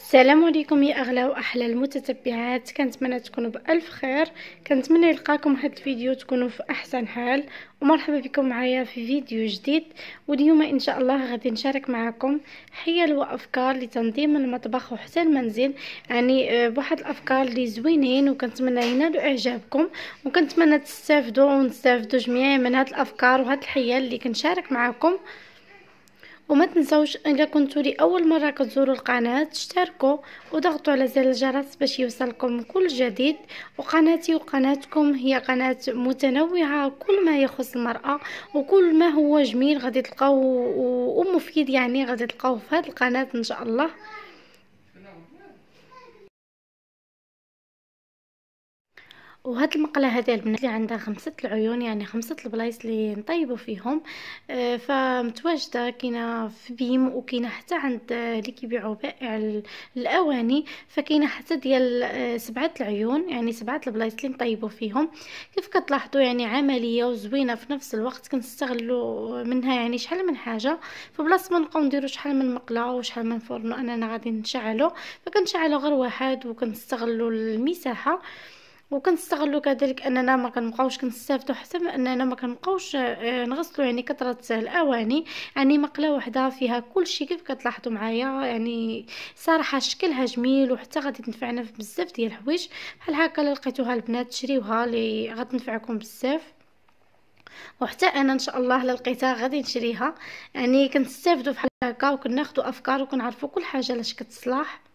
السلام عليكم يا اغلى واحلى المتتبعات كنتمنى تكونوا بالف خير كنتمنى يلقاكم هاد الفيديو تكونوا في احسن حال ومرحبا بكم معايا في فيديو جديد واليوم ان شاء الله غادي نشارك معكم حيل وافكار لتنظيم المطبخ وحتى المنزل يعني آه، بواحد الافكار اللي زوينين وكنتمنى ينالوا اعجابكم وكنتمنى تستافدوا ونستافدوا جميعا من هاد الافكار وهاد الحيل اللي كنشارك معكم وما تنسوش الا كنتو لاول مره كتزوروا القناه تشتركوا وضغطوا على زر الجرس باش يوصلكم كل جديد وقناتي وقناتكم هي قناه متنوعه كل ما يخص المراه وكل ما هو جميل غادي تلقاوه ومفيد يعني غادي تلقاوه في هذه القناه ان شاء الله وهاد المقله هذه البنات اللي عندها خمسه العيون يعني خمسه البلايص اللي نطيبوا فيهم آه، فمتواجده كاينه في بيم وكاينه حتى عند آه، اللي كيبيعوا بائع الاواني فكاينه حتى ديال آه، سبعه العيون يعني سبعه البلايص اللي نطيبوا فيهم كيف كتلاحظوا يعني عمليه وزوينه في نفس الوقت كنستغلوا منها يعني شحال من حاجه فبلاص ما نبقاو نديرو شحال من مقله وشحال من فرن اننا غادي نشعلو فكنشعلو غير واحد وكنستغلوا المساحه وكنستغلو كذلك اننا ما كنبقاوش كنستافدو حتى اننا ما كنبقاوش آه، نغسلو يعني كثره الاواني يعني مقله وحده فيها كلشي كيف كتلاحظوا معايا يعني صراحه شكلها جميل وحتى غادي تنفعنا في بزاف ديال الحوايج بحال هكا لقيتوها البنات شريوها لي غتنفعكم بزاف وحتى انا ان شاء الله لقيتها غادي نشريها يعني كنستافدوا بحال هكا وكناخذوا افكار وكنعرفوا كل حاجه لاش كتصلاح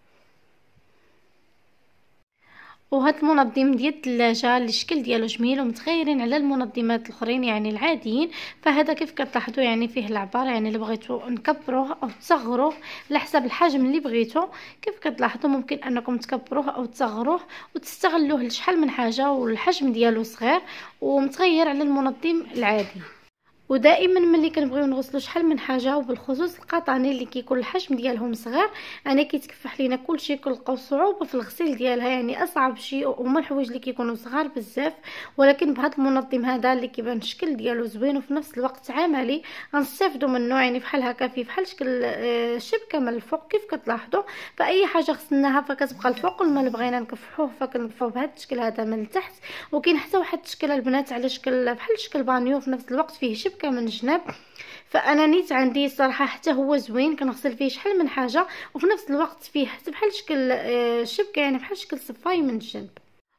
وهاد المنظم ديال الثلاجه الشكل ديالو جميل ومتغيرين على المنظمات الاخرين يعني العاديين فهذا كيف كتلاحظوا يعني فيه العبار يعني اللي بغيتو نكبروه او تصغروه على حسب الحجم اللي بغيتو كيف كتلاحظوا ممكن انكم تكبروه او تصغروه وتستغلوه لشحال من حاجه والحجم ديالو صغير ومتغير على المنظم العادي ودائما ملي كنبغيو نغسلو شحال من حاجه وبالخصوص القطاني اللي كيكون الحجم ديالهم صغير انا كيتكفح لينا كلشي كنلقاو صعوبه في الغسيل ديالها يعني اصعب شيء هما الحوايج اللي كيكونوا صغار بزاف ولكن بهذا المنظم هذا اللي كيبان الشكل ديالو زوين وفي نفس الوقت عملي غنستافدوا منه يعني بحال هكا فيه بحال شكل الشبكه آه، من الفوق كيف كتلاحظوا فاي حاجه غسلناها فكتبقى الفوق والما بغينا نكفحوه فكنكفوه بهذا الشكل هذا من التحت وكاين حتى واحد الشكل البنات على شكل بحال شكل بانيو في نفس الوقت فيه شبكه السكر من جنب فانا نيت عندي الصراحه حتى هو زوين كنغسل فيه شحال من حاجه وفي نفس الوقت فيه حتى بحال شكل آه، شبكه يعني بحال شكل صفاي من جنب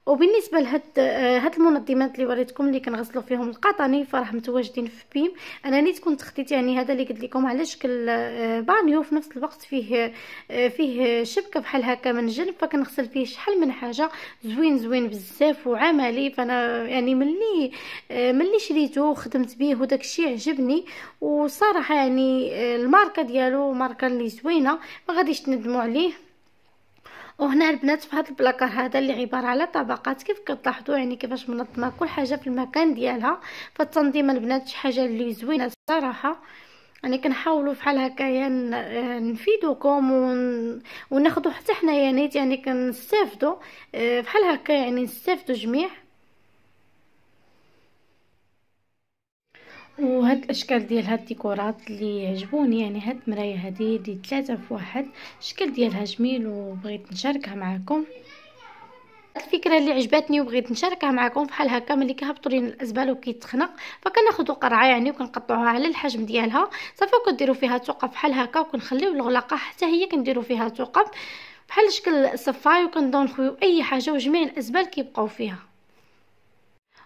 وبالنسبه لهاد آه، هاد المنظمات اللي وريتكم اللي كنغسلوا فيهم القطني فراح متواجدين في بيم انا نيت كنت خديت يعني هذا اللي قلت لكم على شكل آه، بانيو في نفس الوقت فيه آه، فيه شبكه بحال هكا من جنب فكنغسل فيه شحال من حاجه زوين زوين بزاف وعملي فانا يعني ملي ملي شريته وخدمت به وداك الشيء عجبني وصراحه يعني الماركه ديالو ماركه اللي زوينه ما غاديش تندموا عليه وهنا البنات في هذا البلاكار هذا اللي عباره على طبقات كيف كتلاحظوا يعني كيفاش منظمه كل حاجه في المكان ديالها فالتنظيم البنات شي حاجه اللي زوينه الصراحه يعني كنحاولوا بحال هكايا نفيدوكم وناخذوا حتى حنايا نيت يعني كنستافدوا آه، بحال هكا يعني نستافدوا جميع وهاد الاشكال ديال هاد الديكورات اللي عجبوني يعني هاد المرايه هادي اللي ثلاثه في واحد الشكل ديالها جميل وبغيت نشاركها معكم الفكره اللي عجبتني وبغيت نشاركها معكم بحال هكا ملي كيهبطوا لينا الازبال وكيتخنق فكناخذوا قرعه يعني وكنقطعوها على الحجم ديالها صافي وكنديروا فيها ثقب بحال هكا وكنخليو الغلاقه حتى هي كنديروا فيها ثقب بحال شكل الصفاي وكندونخيو اي حاجه وجميع الازبال كيبقاو فيها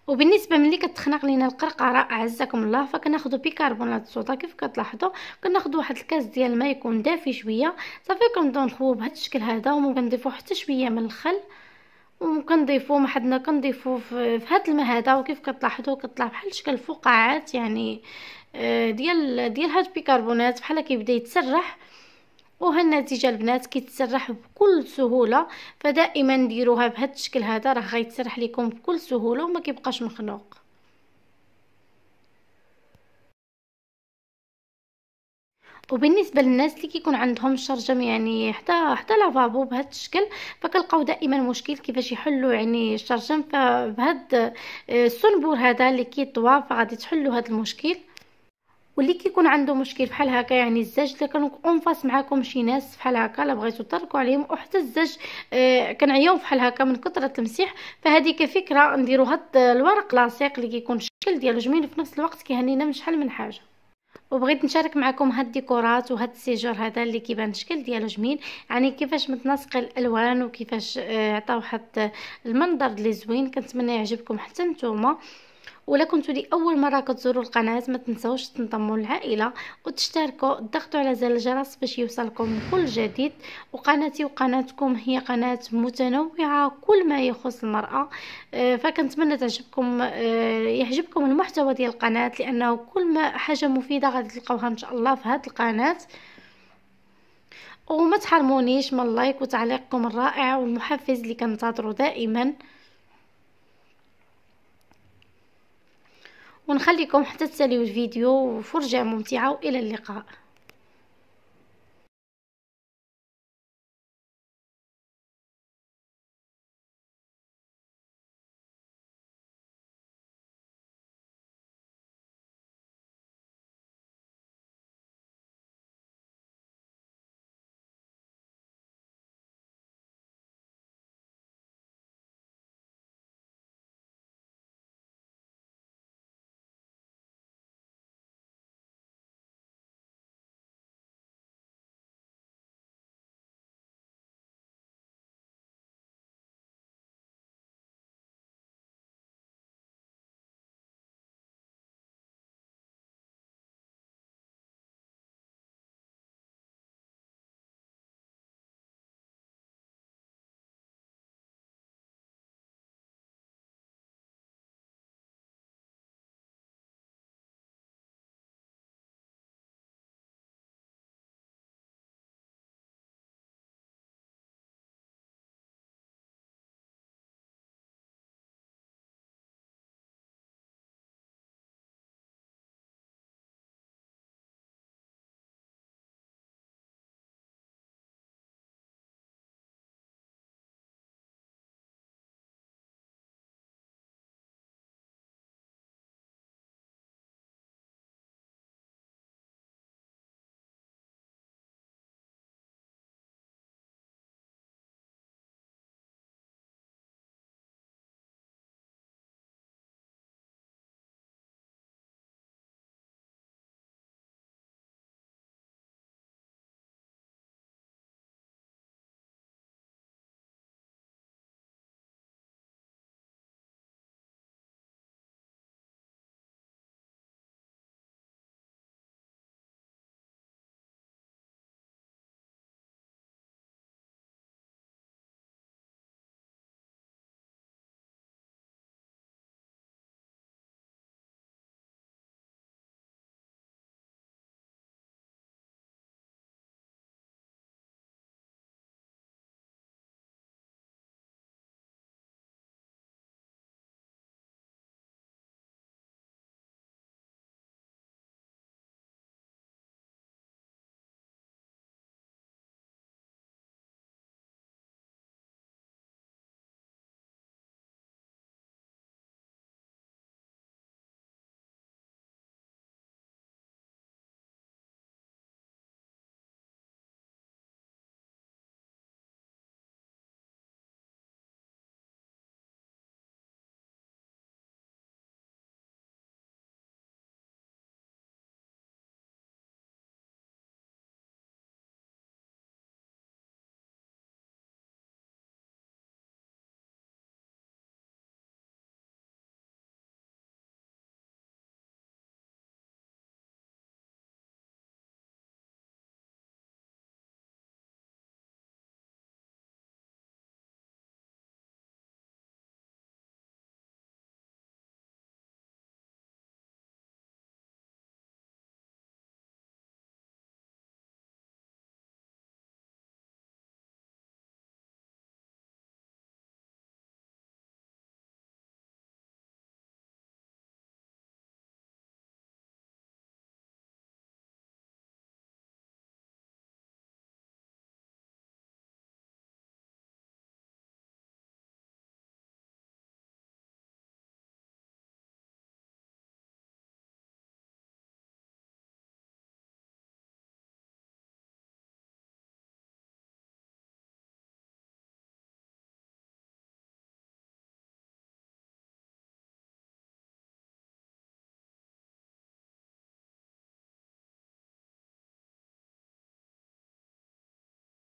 وبالنسبه ملي كتخنق لينا القرقره اعزكم الله فكناخذوا بيكربونات الصودا كيف كتلاحظوا كناخذوا واحد الكاس ديال الماء يكون دافي شويه صافي كنبداو نخويو بهذا الشكل هذا وكنضيفوا حتى شويه من الخل وكنضيفو ما حدنا كنضيفو في هذا الماء هذا وكيف كتلاحظوا كطلع بحال شكل الفقاعات يعني آه، ديال ديال هاد البيكربونات بحال كيبدا يتسرح وهالنتيجه البنات كيتسرح بكل سهوله فدائما ديروها بهذا الشكل هذا راه غيتسرح لكم بكل سهوله وما كيبقاش مخنوق وبالنسبه للناس اللي كيكون عندهم الشرجم يعني حتى حتى لافابو بهذا الشكل فكنلقاو دائما مشكل كيفاش يحلوا يعني الشرجم فبهذا الصنبور هذا اللي كيطوى فغادي تحلوا هذا المشكل واللي كيكون عنده مشكل بحال هكا يعني الزاج اللي كان اونفاس معاكم شي ناس بحال هكا لا بغيتو تركوا عليهم وحتى الزاج آه كنعياو بحال هكا من كثره التمسيح فهذه كفكره نديرو هاد الورق لاصق اللي كيكون الشكل ديالو جميل في نفس الوقت كيهنينا من شحال من حاجه وبغيت نشارك معكم هاد الديكورات وهاد السيجور هذا اللي كيبان الشكل ديالو جميل يعني كيفاش متناسق الالوان وكيفاش آه، عطا واحد المنظر اللي زوين كنتمنى يعجبكم حتى نتوما ولا كنتو لي اول مره كتزوروا القناه ما تنساوش تنضموا للعائله وتشتركوا تضغطوا على زر الجرس باش يوصلكم كل جديد وقناتي وقناتكم هي قناه متنوعه كل ما يخص المراه آه، فكنتمنى تعجبكم آه، يعجبكم المحتوى ديال القناه لانه كل ما حاجه مفيده غادي تلقاوها ان شاء الله في هذه القناه وما تحرمونيش من اللايك وتعليقكم الرائع والمحفز اللي كنتظروا دائما ونخليكم حتى تساليو الفيديو وفرجة ممتعة والى اللقاء